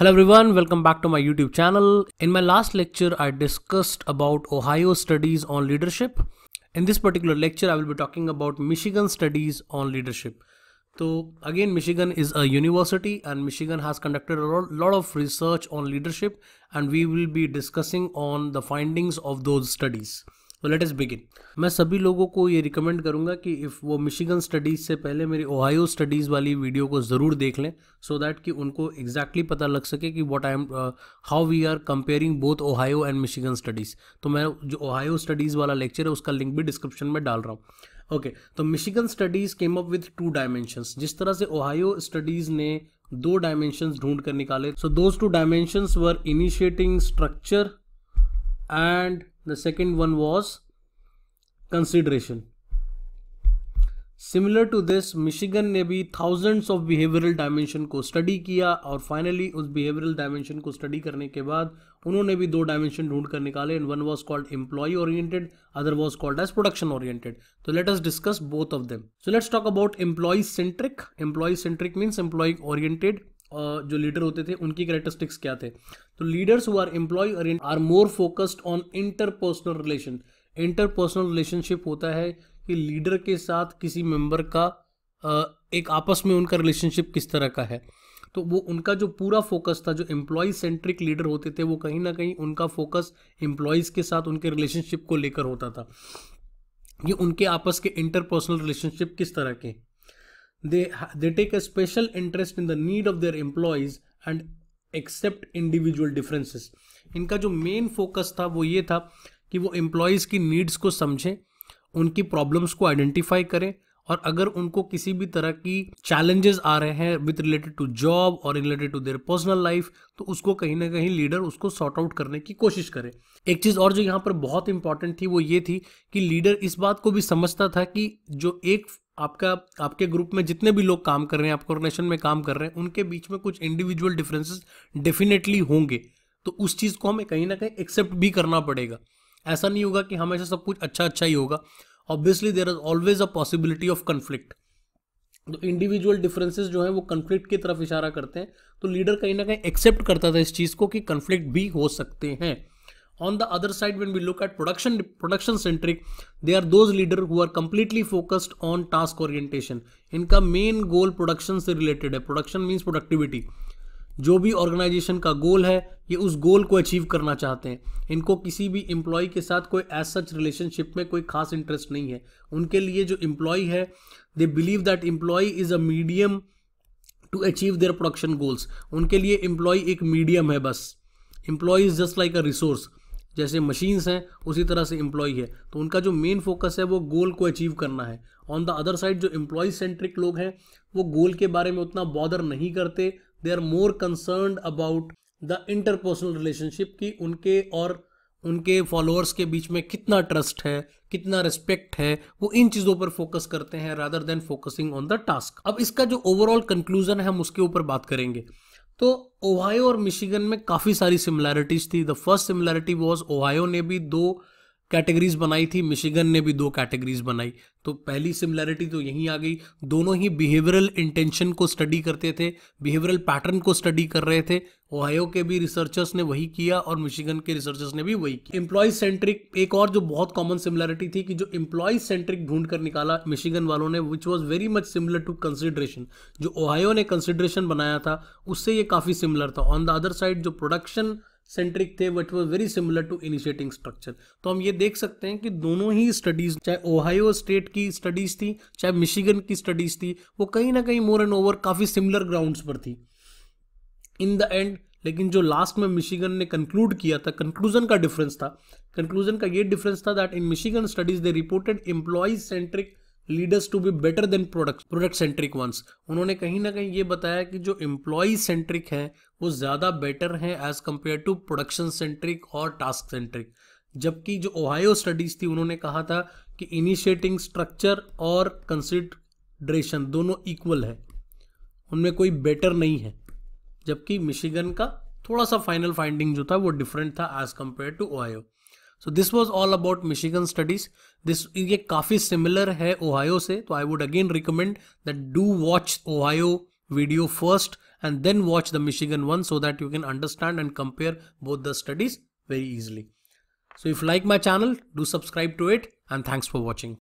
Hello everyone, welcome back to my YouTube channel. In my last lecture, I discussed about Ohio studies on leadership. In this particular lecture, I will be talking about Michigan studies on leadership. So again, Michigan is a university and Michigan has conducted a lot of research on leadership and we will be discussing on the findings of those studies. तो let's begin मैं सभी लोगों को ये recommend करूँगा कि if वो Michigan studies से पहले मेरी ओहायो स्टडीज़ वाली वीडियो को ज़रूर देख लें सो so दैट कि उनको एग्जैक्टली exactly पता लग सके कि what I am how we are comparing both Ohio and Michigan studies तो मैं जो ओहायो स्टडीज़ वाला लेक्चर है उसका लिंक भी डिस्क्रिप्शन में डाल रहा हूँ ओके okay, तो Michigan studies came up with two dimensions जिस तरह से ओहायो स्टडीज़ ने दो डायमेंशंस ढूंढ कर निकाले so those two dimensions were initiating structure and the second one was consideration similar to this Michigan ने भी थाउजेंड्स ऑफ बिहेवियरल डायमेंशन को स्टडी किया और फाइनली उस बिहेवियरल डायमेंशन को स्टडी करने के बाद उन्होंने भी दो डायमेंशन ढूंढ कर निकाले and one was called employee oriented other was called as production oriented so let us discuss both of them so let's talk about employee centric employee centric means employee oriented जो leader होते थे उनकी characteristics क्या थे तो leaders who are employee are more focused on interpersonal relation interpersonal relationship होता है कि लीडर के साथ किसी मेंबर का एक आपस में उनका रिलेशनशिप किस तरह का है तो वो उनका जो पूरा फोकस था जो एम्प्लॉय सेंट्रिक लीडर होते थे वो कहीं ना कहीं उनका फोकस एम्प्लॉयज़ के साथ उनके रिलेशनशिप को लेकर होता था ये उनके आपस के इंटरपर्सनल रिलेशनशिप किस तरह के they they take a special interest in the need of their employees and accept individual differences इनका जो मेन फोकस था वो ये था कि वो एम्प्लॉयज़ की नीड्स को समझें उनकी प्रॉब्लम्स को आइडेंटिफाई करें और अगर उनको किसी भी तरह की चैलेंजेस आ रहे हैं विद रिलेटेड टू जॉब और related to their personal life तो उसको कहीं ना कहीं लीडर उसको सॉर्ट आउट करने की कोशिश करे एक चीज़ और जो यहाँ पर बहुत इंपॉर्टेंट थी वो ये थी कि लीडर इस बात को भी समझता था कि जो एक आपका आपके ग्रुप में जितने भी लोग काम कर रहे हैं आपके ऑर्गेनाइजेशन में काम कर रहे हैं उनके बीच में कुछ इंडिविजुअल डिफरेंसेस डेफिनेटली होंगे तो उस चीज़ को हमें कहीं ना कहीं एक्सेप्ट भी करना पड़ेगा ऐसा नहीं होगा कि हमेशा सब कुछ अच्छा अच्छा ही होगा obviously there is always a possibility of conflict तो इंडिविजुअल डिफरेंसेस जो है वो कन्फ्लिक्ट की तरफ इशारा करते हैं तो लीडर कहीं ना कहीं एक्सेप्ट करता था इस चीज़ को कि कन्फ्लिक्ट भी हो सकते हैं on the other side when we look at production production centric they are those leader who are completely focused on task orientation इनका मेन गोल प्रोडक्शन से रिलेटेड है प्रोडक्शन मीन्स प्रोडक्टिविटी जो भी ऑर्गेनाइजेशन का गोल है ये उस गोल को अचीव करना चाहते हैं इनको किसी भी एम्प्लॉय के साथ कोई एज सच रिलेशनशिप में कोई खास इंटरेस्ट नहीं है उनके लिए जो एम्प्लॉय है they believe that employee is a medium to achieve their production goals उनके लिए एम्प्लॉय एक मीडियम है बस employee is just like a resource जैसे मशीन्स हैं उसी तरह से एम्प्लॉय है तो उनका जो मेन फोकस है वो गोल को अचीव करना है ऑन द अदर साइड जो एम्प्लॉय सेंट्रिक लोग हैं वो गोल के बारे में उतना बॉदर नहीं करते they are more concern about the interpersonal relationship की उनके और उनके फॉलोअर्स के बीच में कितना ट्रस्ट है कितना रिस्पेक्ट है वो इन चीज़ों पर फोकस करते हैं rather than focusing on the task अब इसका जो ओवरऑल कंक्लूजन है हम उसके ऊपर बात करेंगे तो ओहायो और मिशिगन में काफ़ी सारी सिमिलैरिटीज थी the first similarity was Ohio ने भी दो कैटेगरीज बनाई थी मिशिगन ने भी दो कैटेगरीज बनाई तो पहली सिमिलैरिटी तो यहीं आ गई दोनों ही बिहेवियरल इंटेंशन को स्टडी करते थे बिहेवियरल पैटर्न को स्टडी कर रहे थे ओहायो के भी रिसर्चर्स ने वही किया और मिशिगन के रिसर्चर्स ने भी वही किया एम्प्लॉय सेंट्रिक एक और जो बहुत कॉमन सिमिलैरिटी थी कि जो एम्प्लॉय सेंट्रिक ढूंढ कर निकाला मिशिगन वालों ने which was very much similar to consideration जो ओहायो ने कंसिडरेशन बनाया था उससे ये काफ़ी सिमिलर था ऑन द अदर साइड जो प्रोडक्शन सेंट्रिक थे what was very similar to initiating structure तो हम ये देख सकते हैं कि दोनों ही स्टडीज चाहे ओहायो स्टेट की स्टडीज थी चाहे मिशिगन की स्टडीज थी वो कहीं ना कहीं मोर एंड ओवर काफ़ी सिमिलर ग्राउंड्स पर थी इन द एंड लेकिन जो लास्ट में मिशिगन ने कंक्लूड किया था कंक्लूजन का डिफरेंस था कंक्लूजन का ये डिफरेंस था that in Michigan studies they reported employee centric leaders to be better than product product centric ones उन्होंने कहीं ना कहीं ये बताया कि जो एम्प्लॉय सेंट्रिक हैं वो ज़्यादा बेटर हैं as compare to production centric और टास्क सेंट्रिक जबकि जो ओहायो स्टडीज़ थी उन्होंने कहा था कि इनिशिएटिंग स्ट्रक्चर और कंसिड्रेशन दोनों इक्वल है उनमें कोई बेटर नहीं है जबकि मिशिगन का थोड़ा सा फाइनल फाइंडिंग जो था वो डिफरेंट था as compare to Ohio so this was all about Michigan studies this ये काफ़ी सिमिलर है ओहायो से so I would again recommend that do watch Ohio video first and then watch the Michigan one so that you can understand and compare both the studies very easily. So if you like my channel, do subscribe to it and thanks for watching.